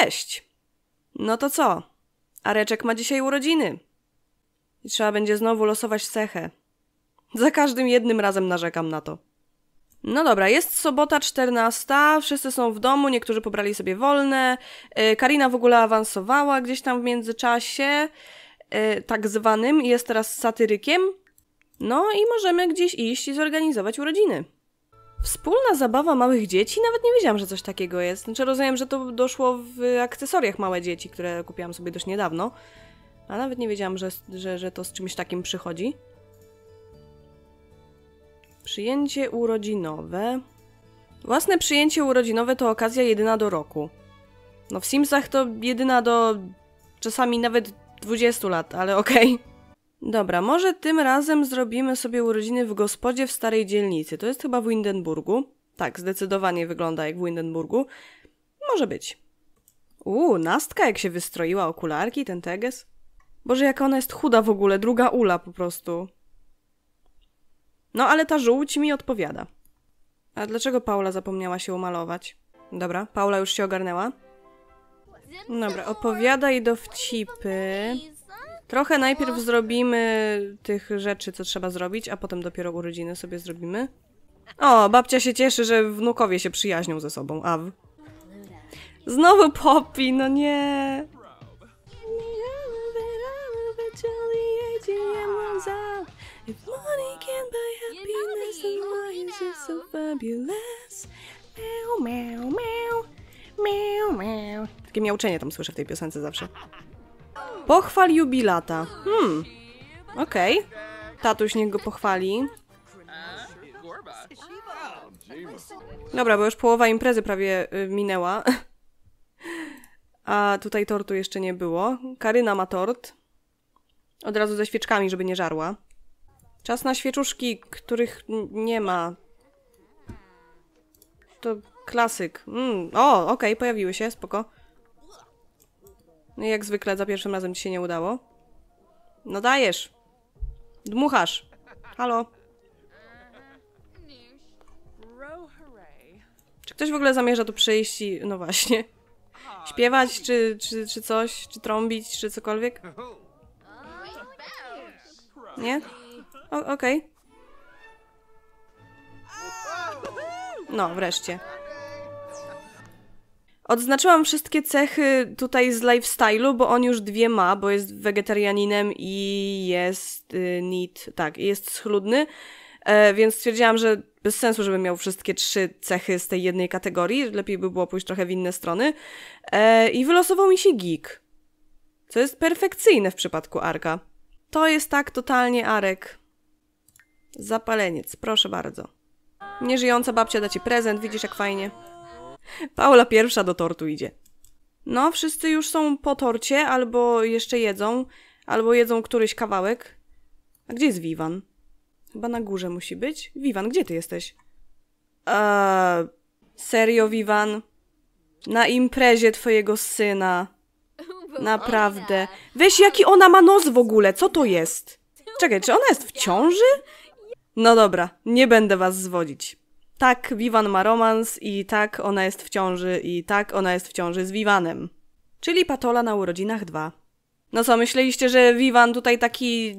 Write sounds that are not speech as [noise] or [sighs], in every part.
Cześć! No to co? Areczek ma dzisiaj urodziny. I trzeba będzie znowu losować cechę. Za każdym jednym razem narzekam na to. No dobra, jest sobota 14, wszyscy są w domu, niektórzy pobrali sobie wolne. Y, Karina w ogóle awansowała gdzieś tam w międzyczasie, y, tak zwanym, jest teraz satyrykiem. No i możemy gdzieś iść i zorganizować urodziny. Wspólna zabawa małych dzieci? Nawet nie wiedziałam, że coś takiego jest. Znaczy rozumiem, że to doszło w akcesoriach małe dzieci, które kupiłam sobie dość niedawno. A nawet nie wiedziałam, że, że, że to z czymś takim przychodzi. Przyjęcie urodzinowe. Własne przyjęcie urodzinowe to okazja jedyna do roku. No w Simsach to jedyna do czasami nawet 20 lat, ale okej. Okay. Dobra, może tym razem zrobimy sobie urodziny w gospodzie w starej dzielnicy. To jest chyba w Windenburgu. Tak, zdecydowanie wygląda jak w Windenburgu. Może być. Uuu, Nastka jak się wystroiła, okularki, ten teges. Boże, jaka ona jest chuda w ogóle, druga ula po prostu. No, ale ta żółć mi odpowiada. A dlaczego Paula zapomniała się umalować? Dobra, Paula już się ogarnęła. Dobra, opowiadaj dowcipy. Trochę no najpierw zrobimy tych rzeczy, co trzeba zrobić, a potem dopiero urodziny sobie zrobimy. O, babcia się cieszy, że wnukowie się przyjaźnią ze sobą, aw. Znowu Poppy, no nie! Takie miauczenie tam słyszę w tej piosence zawsze. Pochwal jubilata. Hmm. Okej. Okay. Tatuś niech go pochwali. Dobra, bo już połowa imprezy prawie y, minęła. [laughs] A tutaj tortu jeszcze nie było. Karyna ma tort. Od razu ze świeczkami, żeby nie żarła. Czas na świeczuszki, których nie ma. To klasyk. Mm, o, okej, okay, pojawiły się, spoko. No jak zwykle za pierwszym razem ci się nie udało. No dajesz. Dmuchasz. Halo. Czy ktoś w ogóle zamierza tu przyjść i... no właśnie. [laughs] Śpiewać, czy, czy, czy coś, czy trąbić, czy cokolwiek? Nie? Okej. Okay. No, wreszcie. Odznaczyłam wszystkie cechy tutaj z lifestyle'u, bo on już dwie ma, bo jest wegetarianinem i jest y, neat, tak, jest schludny, e, więc stwierdziłam, że bez sensu, żeby miał wszystkie trzy cechy z tej jednej kategorii, lepiej by było pójść trochę w inne strony. E, I wylosował mi się geek, co jest perfekcyjne w przypadku Arka. To jest tak totalnie Arek. Zapaleniec, proszę bardzo. Nieżyjąca babcia da ci prezent, widzisz jak fajnie. Paula pierwsza do tortu idzie. No, wszyscy już są po torcie, albo jeszcze jedzą, albo jedzą któryś kawałek. A gdzie jest Wiwan? Chyba na górze musi być. Wiwan, gdzie ty jesteś? Eee, serio, Wiwan? Na imprezie twojego syna. Naprawdę. Weź, jaki ona ma nos w ogóle? Co to jest? Czekaj, czy ona jest w ciąży? No dobra, nie będę was zwodzić tak, Vivan ma romans i tak, ona jest w ciąży i tak, ona jest w ciąży z Vivanem. Czyli Patola na urodzinach 2. No co, myśleliście, że Vivan tutaj taki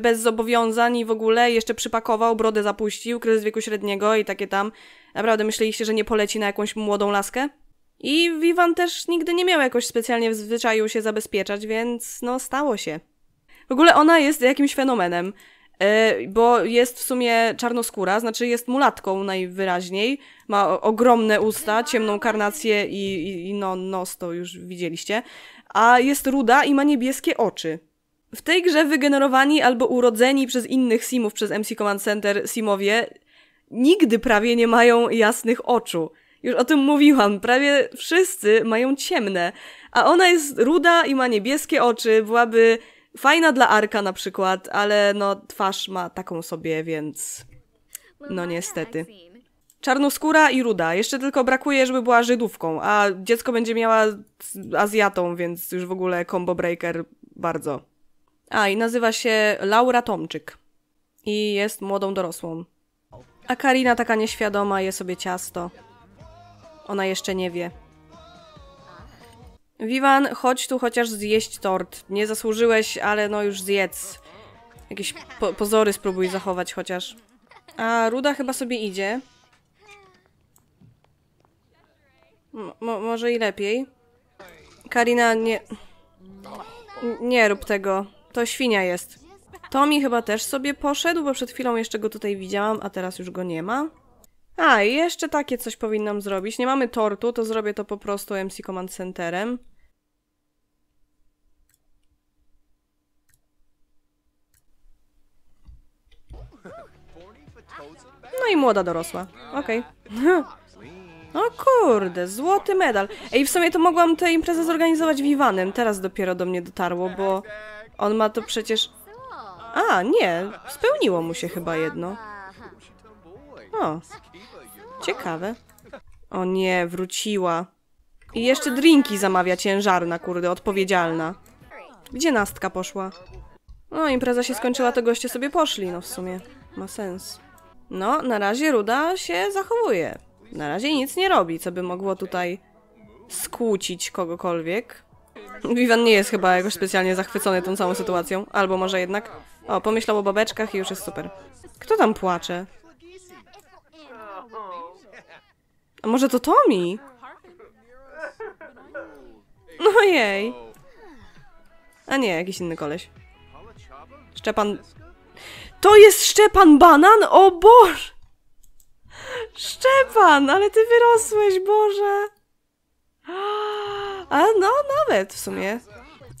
bez zobowiązań i w ogóle jeszcze przypakował, brodę zapuścił, kryzys wieku średniego i takie tam. Naprawdę myśleliście, że nie poleci na jakąś młodą laskę? I Vivan też nigdy nie miał jakoś specjalnie w zwyczaju się zabezpieczać, więc no stało się. W ogóle ona jest jakimś fenomenem. E, bo jest w sumie czarnoskóra, znaczy jest mulatką najwyraźniej. Ma ogromne usta, ciemną karnację i, i, i no, nos to już widzieliście. A jest ruda i ma niebieskie oczy. W tej grze wygenerowani albo urodzeni przez innych simów przez MC Command Center simowie nigdy prawie nie mają jasnych oczu. Już o tym mówiłam, prawie wszyscy mają ciemne, a ona jest ruda i ma niebieskie oczy, byłaby Fajna dla Arka na przykład, ale no twarz ma taką sobie, więc no niestety. Czarnoskóra i ruda. Jeszcze tylko brakuje, żeby była Żydówką, a dziecko będzie miała Azjatą, więc już w ogóle combo breaker bardzo. A, i nazywa się Laura Tomczyk. I jest młodą dorosłą. A Karina taka nieświadoma je sobie ciasto. Ona jeszcze nie wie. Vivan, chodź tu chociaż zjeść tort. Nie zasłużyłeś, ale no już zjedz. Jakieś po pozory spróbuj zachować chociaż. A Ruda chyba sobie idzie. M może i lepiej. Karina, nie... Nie rób tego. To świnia jest. Tommy chyba też sobie poszedł, bo przed chwilą jeszcze go tutaj widziałam, a teraz już go nie ma. A, i jeszcze takie coś powinnam zrobić. Nie mamy tortu, to zrobię to po prostu MC Command Centerem. No i młoda dorosła. Okej. Okay. [laughs] O kurde, złoty medal. Ej, w sumie to mogłam tę imprezę zorganizować Wiwanem. Teraz dopiero do mnie dotarło, bo on ma to przecież... A, nie. Spełniło mu się chyba jedno. O. Ciekawe. O nie, wróciła. I jeszcze drinki zamawia ciężarna, kurde, odpowiedzialna. Gdzie Nastka poszła? No, impreza się skończyła, to goście sobie poszli, no w sumie. Ma sens. No, na razie Ruda się zachowuje. Na razie nic nie robi, co by mogło tutaj skłócić kogokolwiek. Vivan nie jest chyba jakoś specjalnie zachwycony tą całą sytuacją. Albo może jednak... O, pomyślał o babeczkach i już jest super. Kto tam płacze? A może to Tommy? No jej. A nie, jakiś inny koleś. Szczepan... To jest Szczepan Banan? O Boże! Szczepan, ale ty wyrosłeś, Boże! A no, nawet w sumie.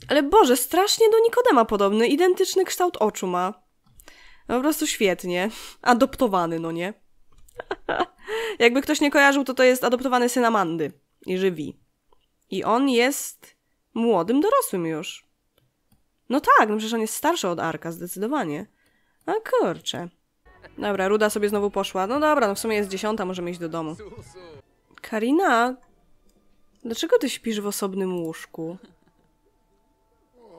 Ale Boże, strasznie do Nikodema podobny, identyczny kształt oczu ma. No, po prostu świetnie. Adoptowany, no nie? [laughs] Jakby ktoś nie kojarzył, to to jest adoptowany syn Amandy i żywi. I on jest młodym dorosłym już. No tak, no przecież on jest starszy od Arka, zdecydowanie. A kurczę. Dobra, Ruda sobie znowu poszła. No dobra, no w sumie jest dziesiąta, możemy iść do domu. Karina, dlaczego ty śpisz w osobnym łóżku?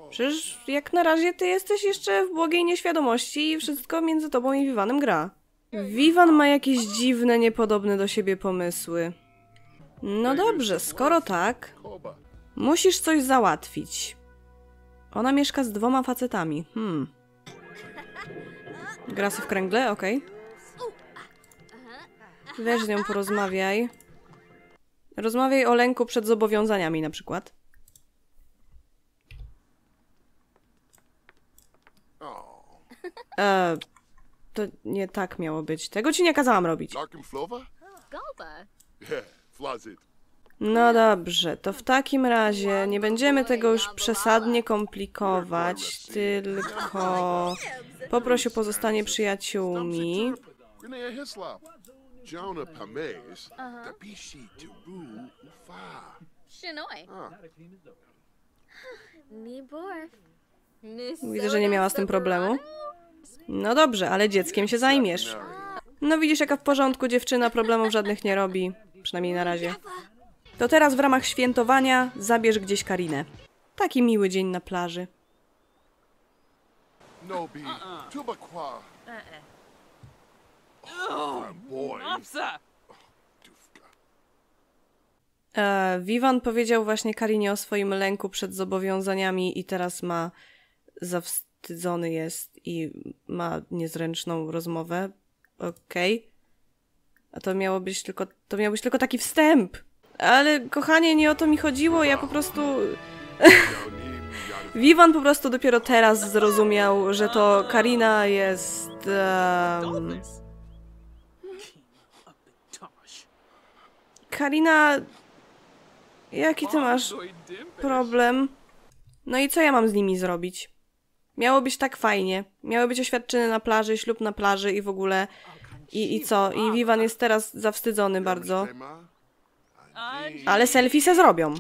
Przecież jak na razie ty jesteś jeszcze w błogiej nieświadomości i wszystko między tobą i Wiwanem gra. Wiwan ma jakieś dziwne, niepodobne do siebie pomysły. No dobrze, skoro tak, musisz coś załatwić. Ona mieszka z dwoma facetami. Hmm. Gra w kręgle? Okej. Okay. Weź z nią porozmawiaj. Rozmawiaj o lęku przed zobowiązaniami na przykład. E, to nie tak miało być. Tego ci nie kazałam robić. No dobrze, to w takim razie nie będziemy tego już przesadnie komplikować, tylko poproszę o pozostanie przyjaciółmi. Uh-huh. Ah. [sighs] Widzę, że nie miała z tym problemu. No dobrze, ale dzieckiem się zajmiesz. No widzisz, jaka w porządku dziewczyna problemów żadnych nie robi. Przynajmniej na razie. To teraz w ramach świętowania zabierz gdzieś Karinę. Taki miły dzień na plaży. Nobi, e, Vivan powiedział właśnie Karinie o swoim lęku przed zobowiązaniami i teraz ma zawstydzony jest i ma niezręczną rozmowę. Okej. Okay. A to miało być tylko, to miał być tylko taki wstęp. Ale kochanie, nie o to mi chodziło, ja po prostu... [laughs] Vivan po prostu dopiero teraz zrozumiał, że to Karina jest... Um... Karina... Jaki ty masz problem? No i co ja mam z nimi zrobić? Miało być tak fajnie. Miały być oświadczyny na plaży, ślub na plaży i w ogóle. I, i co? I Vivan jest teraz zawstydzony bardzo. Ale selfie se zrobią.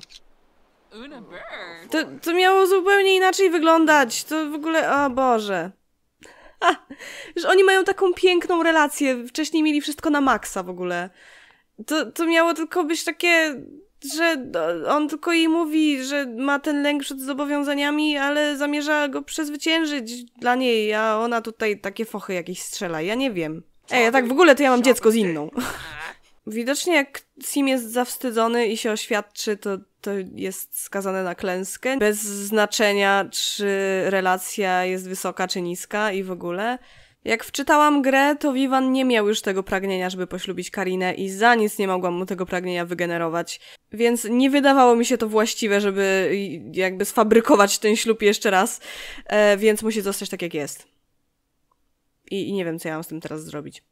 To, to miało zupełnie inaczej wyglądać. To w ogóle... O Boże. Ha! Że oni mają taką piękną relację. Wcześniej mieli wszystko na maksa w ogóle. To, to miało tylko być takie że on tylko jej mówi, że ma ten lęk przed zobowiązaniami, ale zamierza go przezwyciężyć dla niej, a ona tutaj takie fochy jakieś strzela. Ja nie wiem. Ej, ja tak w ogóle to ja mam dziecko z inną. [laughs] Widocznie jak Sim jest zawstydzony i się oświadczy, to, to jest skazane na klęskę. Bez znaczenia, czy relacja jest wysoka czy niska i w ogóle. Jak wczytałam grę, to Vivan nie miał już tego pragnienia, żeby poślubić Karinę i za nic nie mogłam mu tego pragnienia wygenerować. Więc nie wydawało mi się to właściwe, żeby jakby sfabrykować ten ślub jeszcze raz, e, więc musi zostać tak jak jest. I, I nie wiem, co ja mam z tym teraz zrobić.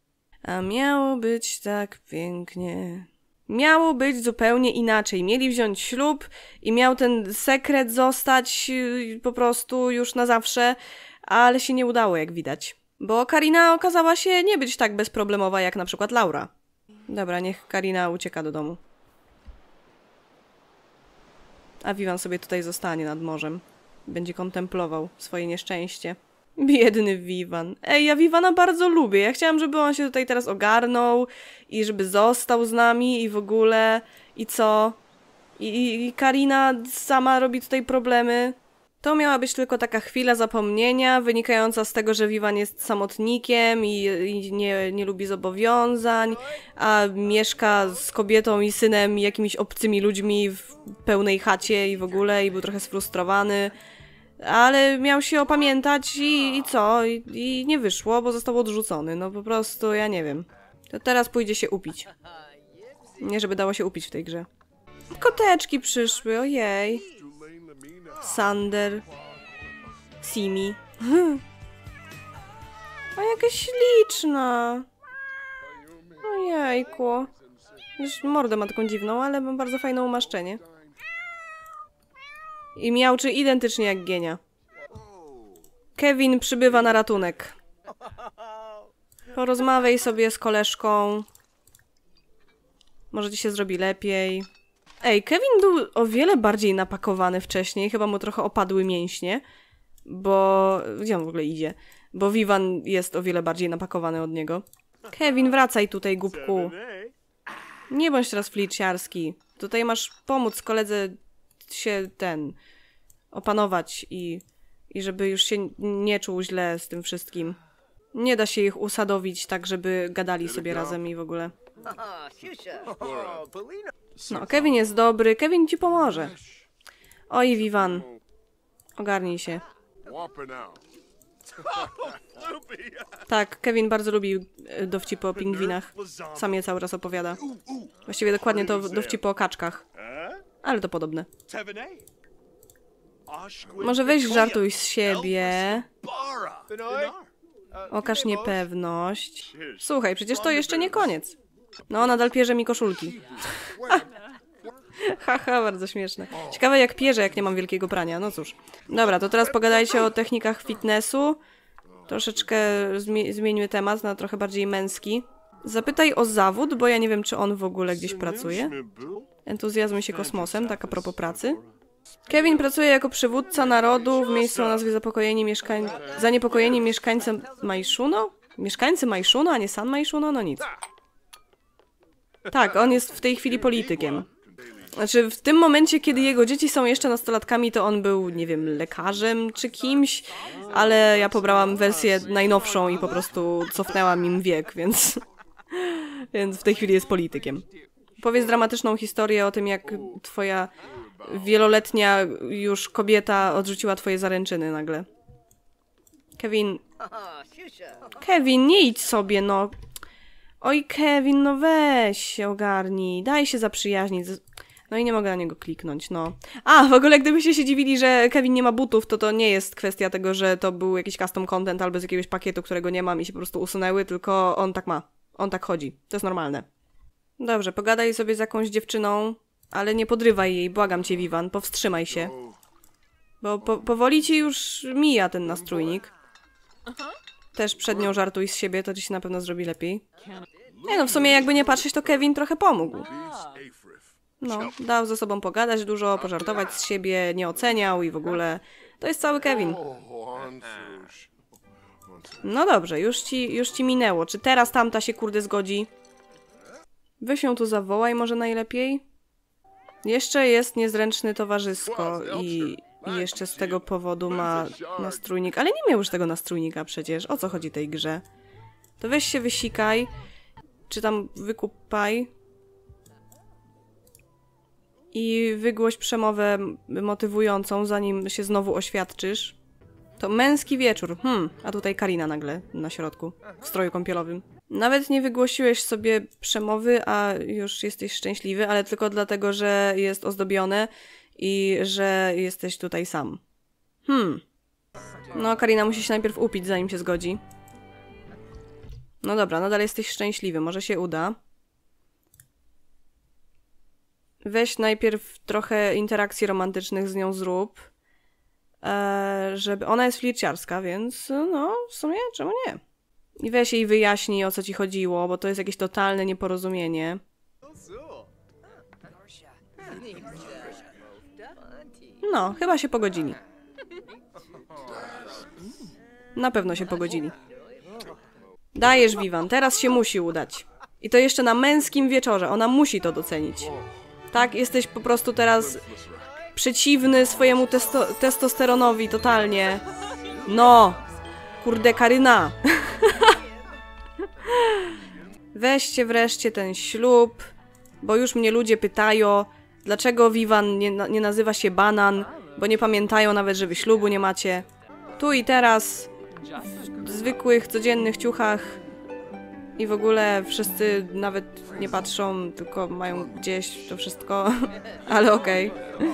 A miało być tak pięknie. Miało być zupełnie inaczej. Mieli wziąć ślub i miał ten sekret zostać y, po prostu już na zawsze, ale się nie udało, jak widać. Bo Karina okazała się nie być tak bezproblemowa jak na przykład Laura. Dobra, niech Karina ucieka do domu. A Vivan sobie tutaj zostanie nad morzem. Będzie kontemplował swoje nieszczęście. Biedny Vivan. Ej, ja Vivana bardzo lubię. Ja chciałam, żeby on się tutaj teraz ogarnął i żeby został z nami i w ogóle. I co? I, i, i Karina sama robi tutaj problemy. To miała być tylko taka chwila zapomnienia, wynikająca z tego, że Vivan jest samotnikiem i, i, nie, nie lubi zobowiązań, a mieszka z kobietą i synem i jakimiś obcymi ludźmi w pełnej chacie i w ogóle, i był trochę sfrustrowany. Ale miał się opamiętać i, i co? I, I nie wyszło, bo został odrzucony. No po prostu, ja nie wiem. To teraz pójdzie się upić. Nie, żeby dało się upić w tej grze. Koteczki przyszły, ojej. Sander, Simi. [laughs] A jakaś liczna. jajko, Już mordę ma taką dziwną, ale mam bardzo fajne umaszczenie. I miałczy identycznie jak Gienia. Kevin przybywa na ratunek. Porozmawiaj sobie z koleżką. Może ci się zrobi lepiej. Ej, Kevin był o wiele bardziej napakowany wcześniej, chyba mu trochę opadły mięśnie, bo... Gdzie on w ogóle idzie? Bo Vivan jest o wiele bardziej napakowany od niego. Kevin, wracaj tutaj, głupku. Nie bądź teraz fliciarski. Tutaj masz pomóc koledze się ten... opanować i... i żeby już się nie czuł źle z tym wszystkim. Nie da się ich usadowić tak, żeby gadali sobie razem i w ogóle. [laughs] Oh, no, Kevin jest dobry, Kevin ci pomoże. Oj, Vivan. Ogarnij się. Tak, Kevin bardzo lubi e, dowcipy o pingwinach. Sam je cały czas opowiada. Właściwie dokładnie to dowcipy o kaczkach. Ale to podobne. Może weź żartuj z siebie. Okaż niepewność. Słuchaj, przecież to jeszcze nie koniec. No, nadal pierze mi koszulki. [laughs] Haha, bardzo śmieszne. Ciekawe jak pierze, jak nie mam wielkiego prania, no cóż. Dobra, to teraz pogadajcie o technikach fitnessu. Troszeczkę zmienimy zmieńmy temat na trochę bardziej męski. Zapytaj o zawód, bo ja nie wiem, czy on w ogóle gdzieś pracuje. Entuzjazm się kosmosem, tak a propos pracy. Kevin pracuje jako przywódca narodu w miejscu o nazwie Zapokojeni mieszkań... Zaniepokojeni mieszkańcem Majszuno? Mieszkańcy Majszuno, a nie San Majszuno? No nic. Tak, on jest w tej chwili politykiem. Znaczy, w tym momencie, kiedy jego dzieci są jeszcze nastolatkami, to on był, nie wiem, lekarzem czy kimś, ale ja pobrałam wersję najnowszą i po prostu cofnęłam im wiek, więc. [laughs] więc w tej chwili jest politykiem. Powiedz dramatyczną historię o tym, jak twoja wieloletnia już kobieta odrzuciła twoje zaręczyny nagle. Kevin. [laughs] Kevin, nie idź sobie, no. Oj, Kevin, no weź się ogarnij. Daj się zaprzyjaźnić. No i nie mogę na niego kliknąć, no. A, w ogóle gdybyście się dziwili, że Kevin nie ma butów, to to nie jest kwestia tego, że to był jakiś custom content albo z jakiegoś pakietu, którego nie mam i się po prostu usunęły, tylko on tak ma. On tak chodzi. To jest normalne. Dobrze, pogadaj sobie z jakąś dziewczyną, ale nie podrywaj jej, błagam cię, Vivan, powstrzymaj się. No. Bo po powoli ci już mija ten nastrójnik. Aha też przed nią żartuj z siebie, to ci się na pewno zrobi lepiej. Nie no, w sumie jakby nie patrzeć, to Kevin trochę pomógł. No, dał ze sobą pogadać dużo, pożartować z siebie, nie oceniał i w ogóle. To jest cały Kevin. No dobrze, już ci, już ci minęło. Czy teraz tamta się kurde zgodzi? Weź ją tu zawołaj może najlepiej. Jeszcze jest niezręczny towarzysko i i tak. jeszcze z tego powodu ma nastrójnik. Ale nie miał już tego nastrójnika przecież. O co chodzi tej grze? To weź się wysikaj. Czy tam wykupaj. I wygłoś przemowę motywującą, zanim się znowu oświadczysz. To męski wieczór. Hmm, a tutaj Karina nagle na środku, w stroju kąpielowym. Nawet nie wygłosiłeś sobie przemowy, a już jesteś szczęśliwy, ale tylko dlatego, że jest ozdobione i że jesteś tutaj sam. Hmm. No, Karina musi się najpierw upić, zanim się zgodzi. No dobra, nadal jesteś szczęśliwy, może się uda. Weź najpierw trochę interakcji romantycznych z nią zrób. E, żeby... Ona jest flirciarska, więc no, w sumie czemu nie? I weź jej wyjaśnij, o co ci chodziło, bo to jest jakieś totalne nieporozumienie. No, chyba się pogodzili. Na pewno się pogodzili. Dajesz, Wiwan, teraz się musi udać. I to jeszcze na męskim wieczorze, ona musi to docenić. Tak, jesteś po prostu teraz przeciwny swojemu testo testosteronowi totalnie. No! Kurde, Karyna! [laughs] Weźcie wreszcie ten ślub, bo już mnie ludzie pytają, Dlaczego Vivan nie, nie nazywa się Banan? Bo nie pamiętają nawet, że wy ślubu nie macie. Tu i teraz, w zwykłych, codziennych ciuchach i w ogóle wszyscy nawet nie patrzą, tylko mają gdzieś to wszystko, [laughs] ale okej. Okay.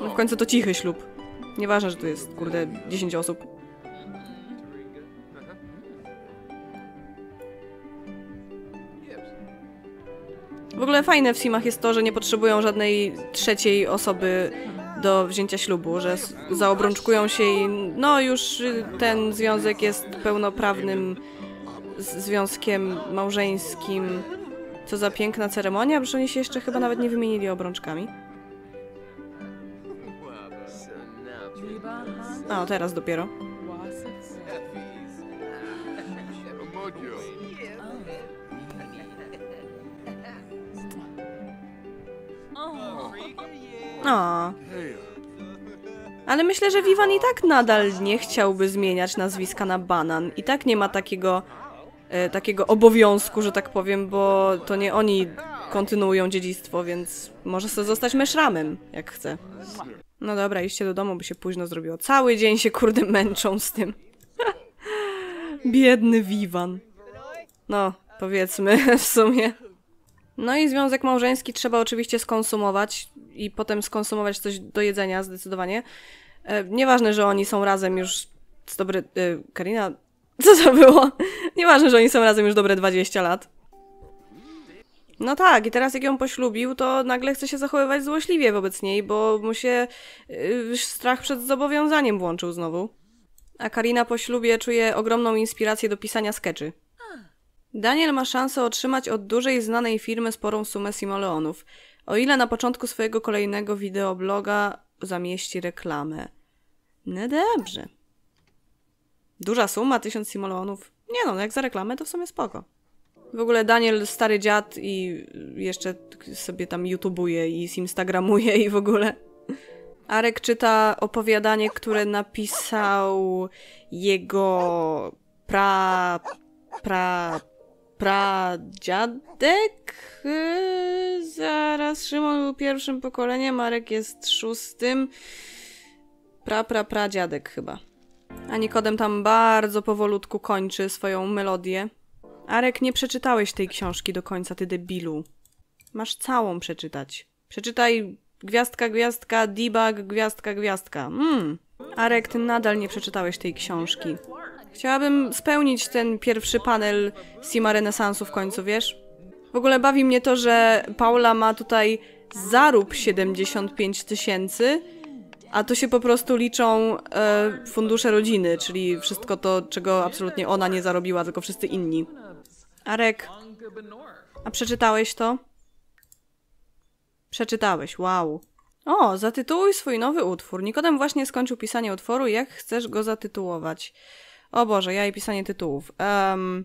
No w końcu to cichy ślub. Nieważne, że tu jest, kurde, 10 osób. W ogóle fajne w Simach jest to, że nie potrzebują żadnej trzeciej osoby do wzięcia ślubu, że zaobrączkują się i no już ten związek jest pełnoprawnym związkiem małżeńskim. Co za piękna ceremonia, brzoni oni się jeszcze chyba nawet nie wymienili obrączkami. No, teraz dopiero. No. Ale myślę, że Vivan i tak nadal nie chciałby zmieniać nazwiska na banan. I tak nie ma takiego, e, takiego obowiązku, że tak powiem, bo to nie oni kontynuują dziedzictwo, więc może sobie zostać meszramem, jak chce. No dobra, iście do domu, by się późno zrobiło. Cały dzień się kurde męczą z tym. [laughs] Biedny Vivan. No, powiedzmy w sumie. No i związek małżeński trzeba oczywiście skonsumować i potem skonsumować coś do jedzenia zdecydowanie. E, nieważne, że oni są razem już z dobre... Karina, [laughs] co to było? Nieważne, że oni są razem już dobre 20 lat. No tak, i teraz jak ją poślubił, to nagle chce się zachowywać złośliwie wobec niej, bo mu się e, strach przed zobowiązaniem włączył znowu. A Karina po ślubie czuje ogromną inspirację do pisania skeczy. Daniel ma szansę otrzymać od dużej znanej firmy sporą sumę simoleonów, o ile na początku swojego kolejnego wideobloga zamieści reklamę. No dobrze. Duża suma, tysiąc simoleonów. Nie no, no, jak za reklamę to w sumie spoko. W ogóle Daniel, stary dziad i jeszcze sobie tam youtubuje i instagramuje i w ogóle. Arek czyta opowiadanie, które napisał jego pra... pra pradziadek. Yy, zaraz Szymon był pierwszym pokoleniem, Marek jest szóstym. Pra, pra, pradziadek chyba. A Nikodem tam bardzo powolutku kończy swoją melodię. Arek, nie przeczytałeś tej książki do końca, ty debilu. Masz całą przeczytać. Przeczytaj gwiazdka, gwiazdka, debug, gwiazdka, gwiazdka. Mmm. Arek, ty nadal nie przeczytałeś tej książki. Chciałabym spełnić ten pierwszy panel Sima Renesansu w końcu, wiesz? W ogóle bawi mnie to, że Paula ma tutaj zarób 75 tysięcy, a to się po prostu liczą e, fundusze rodziny, czyli wszystko to, czego absolutnie ona nie zarobiła, tylko wszyscy inni. Arek, a przeczytałeś to? Przeczytałeś, wow. O, zatytułuj swój nowy utwór. Nikodem właśnie skończył pisanie utworu. Jak chcesz go zatytułować? O Boże, ja i pisanie tytułów. Um,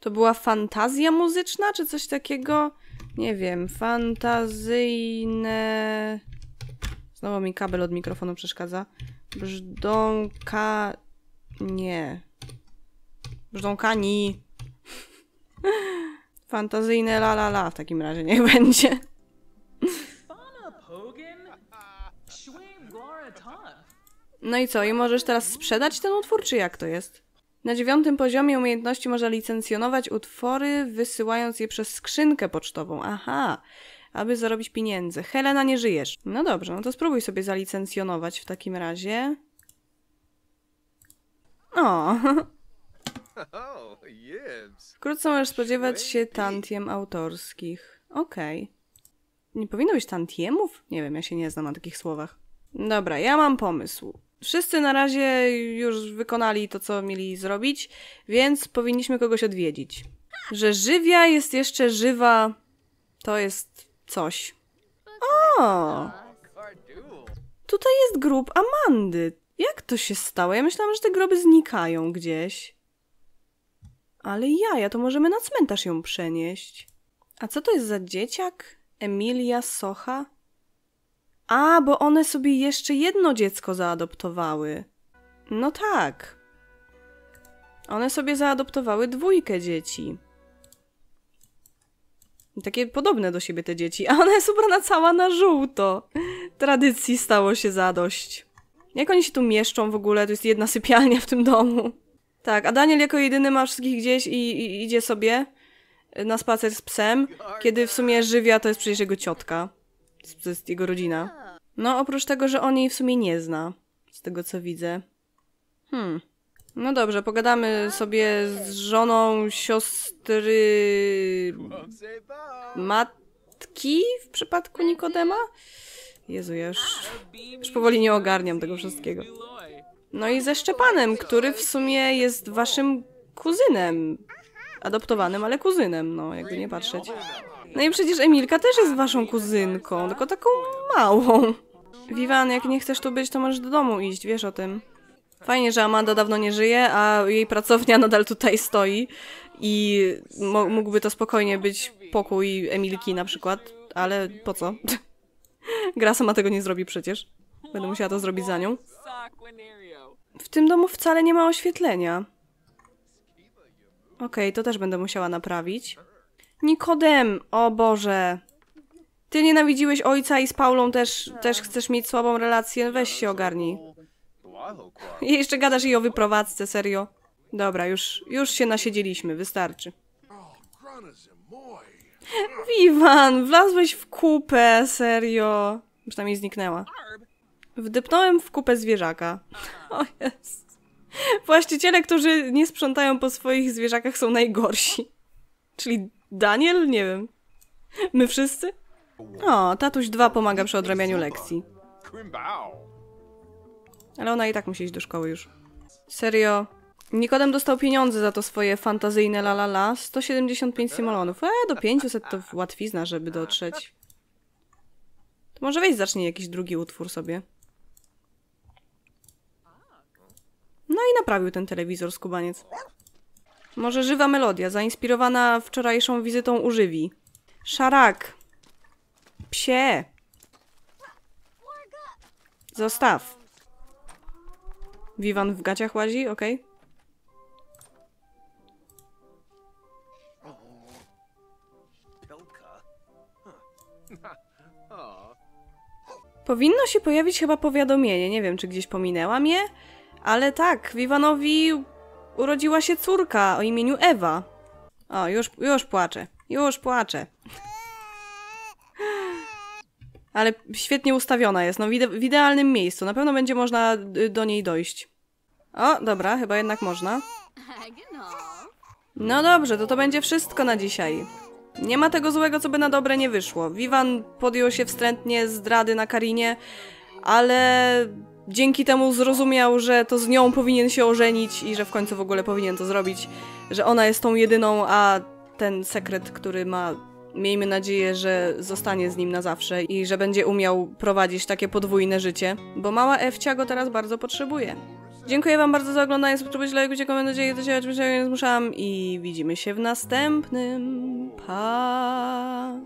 to była fantazja muzyczna, czy coś takiego? Nie wiem, fantazyjne... Znowu mi kabel od mikrofonu przeszkadza. Brzdąka... Nie. Brzdąkani. [laughs] Fantazyjne la la la w takim razie niech będzie. No i co, i możesz teraz sprzedać ten utwór, czy jak to jest? Na dziewiątym poziomie umiejętności można licencjonować utwory, wysyłając je przez skrzynkę pocztową. Aha, aby zarobić pieniędzy. Helena, nie żyjesz. No dobrze, no to spróbuj sobie zalicencjonować w takim razie. O! Oh, Wkrótce możesz spodziewać się tantiem autorskich. Okej. Okay. Nie powinno być tantiemów? Nie wiem, ja się nie znam na takich słowach. Dobra, ja mam pomysł wszyscy na razie już wykonali to, co mieli zrobić, więc powinniśmy kogoś odwiedzić. Że żywia jest jeszcze żywa, to jest coś. O! Tutaj jest grób Amandy. Jak to się stało? Ja myślałam, że te groby znikają gdzieś. Ale jaja, to możemy na cmentarz ją przenieść. A co to jest za dzieciak? Emilia Socha? A, bo one sobie jeszcze jedno dziecko zaadoptowały. No tak. One sobie zaadoptowały dwójkę dzieci. Takie podobne do siebie te dzieci, a ona jest ubrana cała na żółto. Tradycji stało się zadość. Jak oni się tu mieszczą w ogóle? To jest jedna sypialnia w tym domu. Tak, a Daniel jako jedyny ma wszystkich gdzieś i, i idzie sobie na spacer z psem, kiedy w sumie żywia to jest przecież jego ciotka. To jest jego rodzina. No, oprócz tego, że on jej w sumie nie zna. Z tego co widzę. Hmm. No dobrze, pogadamy sobie z żoną siostry... Matki w przypadku Nikodema? Jezu, ja już, już powoli nie ogarniam tego wszystkiego. No i ze Szczepanem, który w sumie jest waszym kuzynem. Adoptowanym, ale kuzynem, no jakby nie patrzeć. No i przecież Emilka też jest waszą kuzynką, tylko taką małą. Vivan, jak nie chcesz tu być, to możesz do domu iść, wiesz o tym. Fajnie, że Amanda dawno nie żyje, a jej pracownia nadal tutaj stoi i mógłby to spokojnie być pokój Emilki na przykład, ale po co? [laughs] Gra sama tego nie zrobi przecież. Będę musiała to zrobić za nią. W tym domu wcale nie ma oświetlenia. Okej, okay, to też będę musiała naprawić. Nikodem! O Boże! Ty nienawidziłeś ojca i z Paulą też, też chcesz mieć słabą relację. Weź się ogarnij. I jeszcze gadasz jej o wyprowadzce, serio. Dobra, już, już się nasiedzieliśmy, wystarczy. Vivan, wlazłeś w kupę, serio. Przynajmniej zniknęła. Wdypnąłem w kupę zwierzaka. O jest. Właściciele, którzy nie sprzątają po swoich zwierzakach są najgorsi. Czyli Daniel? Nie wiem. My wszyscy? O, tatuś 2 pomaga przy odrabianiu lekcji. Ale ona i tak musi iść do szkoły już. Serio? Nikodem dostał pieniądze za to swoje fantazyjne la la la. 175 simolonów. Eee, do 500 to łatwizna, żeby dotrzeć. To może wejść zacznie jakiś drugi utwór sobie. No i naprawił ten telewizor skubaniec. Może żywa melodia, zainspirowana wczorajszą wizytą u Żywi. Szarak! Psie! Zostaw! Wiwan w gaciach łazi? Okej. Okay. Powinno się pojawić chyba powiadomienie, nie wiem czy gdzieś pominęłam je, ale tak, Wiwanowi urodziła się córka o imieniu Ewa. O, już, już płaczę. Już płaczę. Ale świetnie ustawiona jest, no w idealnym miejscu. Na pewno będzie można y, do niej dojść. O, dobra, chyba jednak można. No dobrze, to to będzie wszystko na dzisiaj. Nie ma tego złego, co by na dobre nie wyszło. Wiwan podjął się wstrętnie zdrady na Karinie, ale dzięki temu zrozumiał, że to z nią powinien się ożenić i że w końcu w ogóle powinien to zrobić, że ona jest tą jedyną, a ten sekret, który ma, miejmy nadzieję, że zostanie z nim na zawsze i że będzie umiał prowadzić takie podwójne życie, bo mała Ewcia go teraz bardzo potrzebuje. Dziękuję wam bardzo za oglądanie, subskrypcję, lajku, like, mam nadzieję, to się oczywiście nie zmuszałam i widzimy się w następnym. Pa!